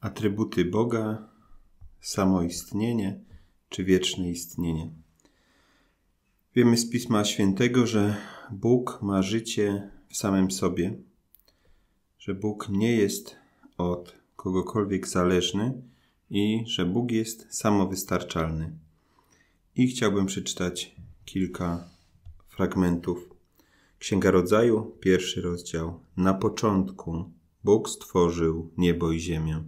atrybuty Boga, samoistnienie czy wieczne istnienie. Wiemy z Pisma Świętego, że Bóg ma życie w samym sobie, że Bóg nie jest od kogokolwiek zależny i że Bóg jest samowystarczalny. I chciałbym przeczytać kilka fragmentów. Księga Rodzaju, pierwszy rozdział. Na początku Bóg stworzył niebo i ziemię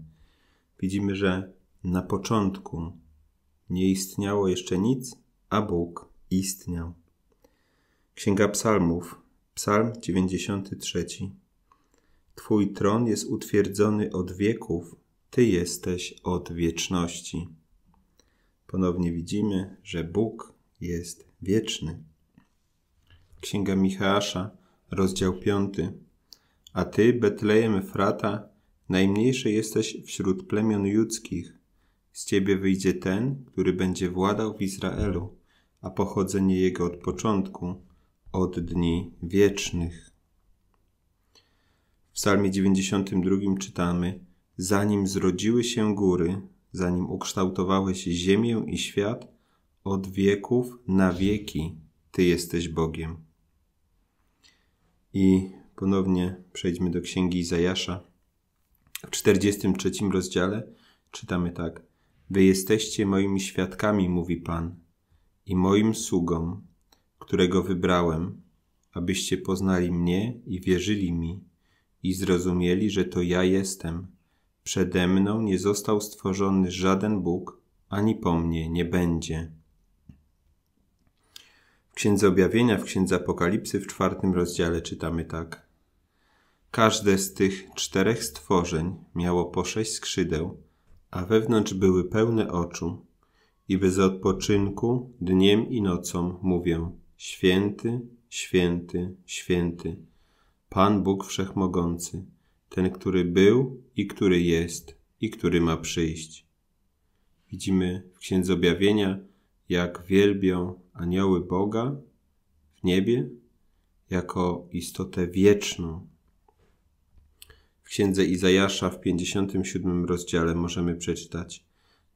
widzimy, że na początku nie istniało jeszcze nic, a Bóg istniał. Księga Psalmów, Psalm 93. Twój tron jest utwierdzony od wieków, Ty jesteś od wieczności. Ponownie widzimy, że Bóg jest wieczny. Księga Michała, rozdział 5. A Ty, Betlejem Frata, Najmniejszy jesteś wśród plemion judzkich. Z ciebie wyjdzie ten, który będzie władał w Izraelu, a pochodzenie jego od początku, od dni wiecznych. W Psalmie 92 czytamy: Zanim zrodziły się góry, zanim ukształtowałeś ziemię i świat, od wieków na wieki Ty jesteś Bogiem. I ponownie przejdźmy do księgi Izajasza. W 43 rozdziale czytamy tak. Wy jesteście moimi świadkami, mówi Pan, i moim sługą, którego wybrałem, abyście poznali mnie i wierzyli mi i zrozumieli, że to ja jestem. Przede mną nie został stworzony żaden Bóg, ani po mnie nie będzie. W Księdze Objawienia, w Księdze Apokalipsy w czwartym rozdziale czytamy tak. Każde z tych czterech stworzeń miało po sześć skrzydeł, a wewnątrz były pełne oczu, i bez odpoczynku dniem i nocą mówię: Święty, święty, święty, Pan Bóg Wszechmogący, ten, który był i który jest i który ma przyjść. Widzimy w Księdze Objawienia, jak wielbią anioły Boga w niebie jako istotę wieczną, księdze Izajasza w 57 rozdziale możemy przeczytać.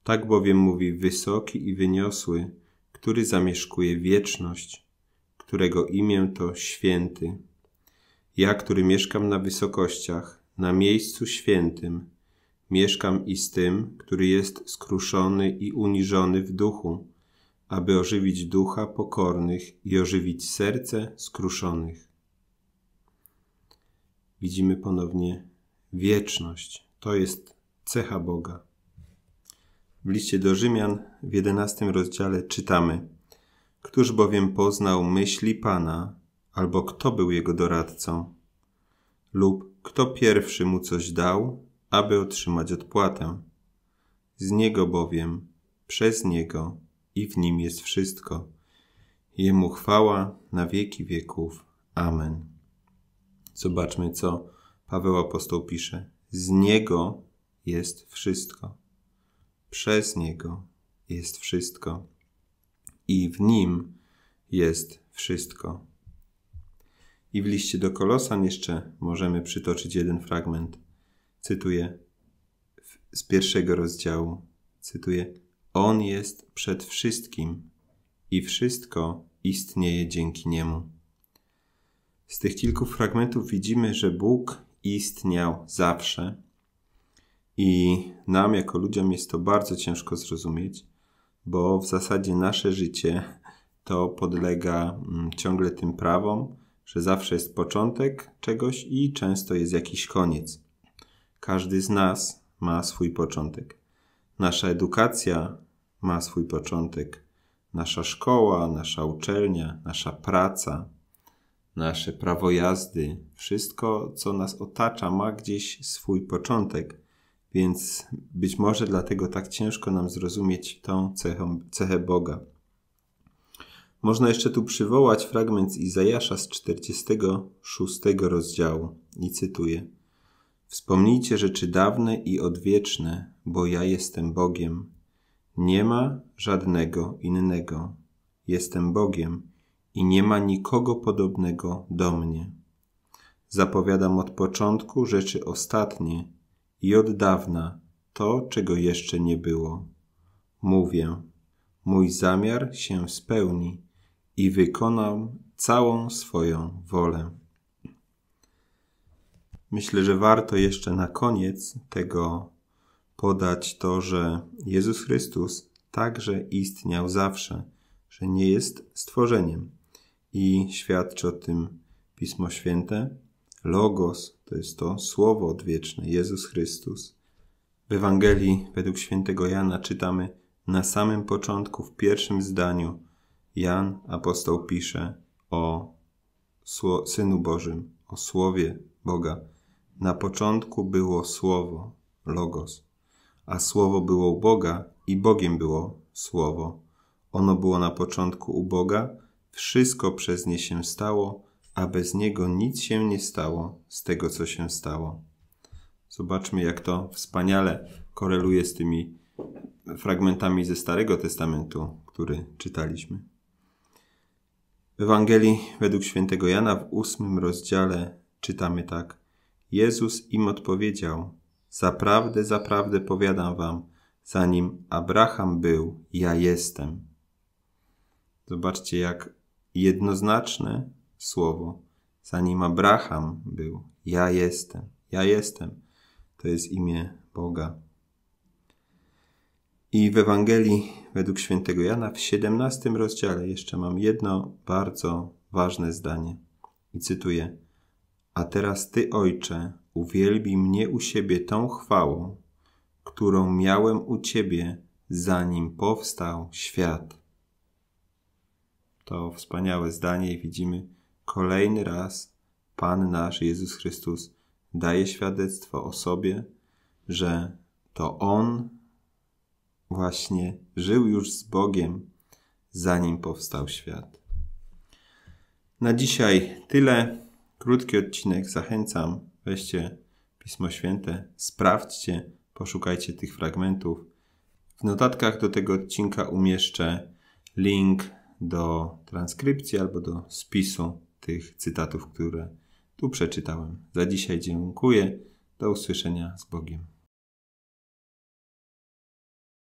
Tak bowiem mówi wysoki i wyniosły, który zamieszkuje wieczność, którego imię to święty. Ja, który mieszkam na wysokościach, na miejscu świętym, mieszkam i z tym, który jest skruszony i uniżony w duchu, aby ożywić ducha pokornych i ożywić serce skruszonych. Widzimy ponownie wieczność. To jest cecha Boga. W liście do Rzymian w jedenastym rozdziale czytamy: Któż bowiem poznał myśli Pana, albo kto był jego doradcą, lub kto pierwszy mu coś dał, aby otrzymać odpłatę. Z niego bowiem, przez niego i w nim jest wszystko. Jemu chwała na wieki wieków. Amen. Zobaczmy, co Paweł apostoł pisze: Z niego jest wszystko. Przez niego jest wszystko. I w nim jest wszystko. I w liście do Kolosan jeszcze możemy przytoczyć jeden fragment. Cytuję z pierwszego rozdziału. Cytuję: On jest przed wszystkim i wszystko istnieje dzięki niemu. Z tych kilku fragmentów widzimy, że Bóg istniał zawsze. I nam, jako ludziom, jest to bardzo ciężko zrozumieć, bo w zasadzie nasze życie to podlega mm, ciągle tym prawom, że zawsze jest początek czegoś i często jest jakiś koniec. Każdy z nas ma swój początek. Nasza edukacja ma swój początek, nasza szkoła, nasza uczelnia, nasza praca, nasze prawo jazdy, wszystko, co nas otacza, ma gdzieś swój początek, więc być może dlatego tak ciężko nam zrozumieć tą cechę, cechę Boga. Można jeszcze tu przywołać fragment z Izajasza z 46 rozdziału i cytuję: Wspomnijcie rzeczy dawne i odwieczne, bo ja jestem Bogiem. Nie ma żadnego innego. Jestem Bogiem i nie ma nikogo podobnego do mnie. Zapowiadam od początku rzeczy ostatnie i od dawna to, czego jeszcze nie było. Mówię, mój zamiar się spełni i wykonam całą swoją wolę. Myślę, że warto jeszcze na koniec tego podać to, że Jezus Chrystus także istniał zawsze, że nie jest stworzeniem i świadczy o tym Pismo Święte. Logos to jest to Słowo odwieczne, Jezus Chrystus. W Ewangelii według świętego Jana czytamy na samym początku, w pierwszym zdaniu, Jan apostoł pisze o Synu Bożym, o Słowie Boga. Na początku było Słowo, Logos, a Słowo było u Boga i Bogiem było Słowo. Ono było na początku u Boga, wszystko przez nie się stało, a bez niego nic się nie stało z tego, co się stało. Zobaczmy, jak to wspaniale koreluje z tymi fragmentami ze Starego Testamentu, który czytaliśmy. W Ewangelii według świętego Jana w ósmym rozdziale czytamy tak. Jezus im odpowiedział: Zaprawdę, zaprawdę powiadam wam, zanim Abraham był, ja jestem. Zobaczcie, jak jednoznaczne słowo. Zanim Abraham był, ja jestem, ja jestem. To jest imię Boga. I w Ewangelii według świętego Jana w 17 rozdziale jeszcze mam jedno bardzo ważne zdanie. I cytuję: A teraz ty, ojcze, uwielbi mnie u siebie tą chwałą, którą miałem u ciebie, zanim powstał świat to wspaniałe zdanie i widzimy kolejny raz Pan nasz Jezus Chrystus daje świadectwo o sobie, że to On właśnie żył już z Bogiem, zanim powstał świat. Na dzisiaj tyle. Krótki odcinek. Zachęcam. Weźcie Pismo Święte, sprawdźcie, poszukajcie tych fragmentów. W notatkach do tego odcinka umieszczę link do transkrypcji albo do spisu tych cytatów, które tu przeczytałem. Za dzisiaj dziękuję. Do usłyszenia z Bogiem.